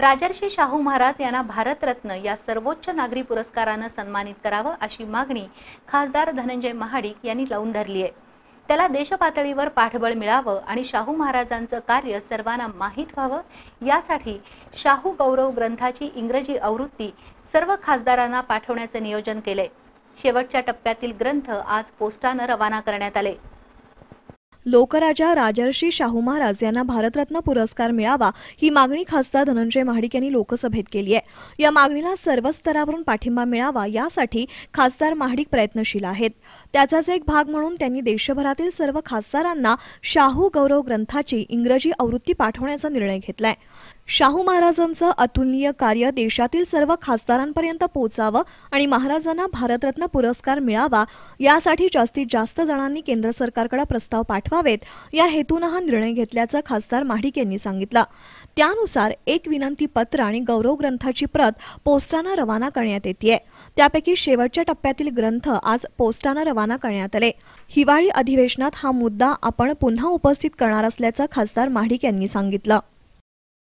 राजर्षी शाहू महाराज यांना भारतरत्न या सर्वोच्च नागरी पुरस्कारानं सन्मानित करावं अशी मागणी खासदार धनंजय महाडिक यांनी लावून धरली आहे त्याला देशपातळीवर पाठबळ मिळावं आणि शाहू महाराजांचं कार्य सर्वांना माहीत व्हावं यासाठी शाहू गौरव ग्रंथाची इंग्रजी आवृत्ती सर्व खासदारांना पाठवण्याचं नियोजन केलंय शेवटच्या टप्प्यातील ग्रंथ आज पोस्टानं रवाना करण्यात आले लोकराजा राजर्षी शाहू महाराज यांना भारतरत्न पुरस्कार मिळावा ही मागणी खासदार धनंजय महाडिक यांनी लोकसभेत केली आहे या मागणीला सर्व स्तरावरून पाठिंबा मिळावा यासाठी खासदार महाडिक प्रयत्नशील आहेत त्याचाच एक भाग म्हणून त्यांनी देशभरातील सर्व खासदारांना शाहू गौरव ग्रंथाची इंग्रजी आवृत्ती पाठवण्याचा निर्णय घेतलाय शाहू महाराजांचं अतुलनीय कार्य देशातील सर्व खासदारांपर्यंत पोहोचावं आणि महाराजांना भारतरत्न पुरस्कार मिळावा यासाठी जास्तीत जास्त जणांनी केंद्र सरकारकडे प्रस्ताव पाठवावेत या हेतून हा निर्णय घेतल्याचं खासदार महाडिक यांनी सांगितलं त्यानुसार एक विनंती पत्र आणि गौरव ग्रंथाची प्रत पोस्टानं रवाना करण्यात येते त्यापैकी शेवटच्या टप्प्यातील ग्रंथ आज पोस्टानं रवाना करण्यात आले हिवाळी अधिवेशनात हा मुद्दा आपण पुन्हा उपस्थित करणार असल्याचं खासदार महाडिक यांनी सांगितलं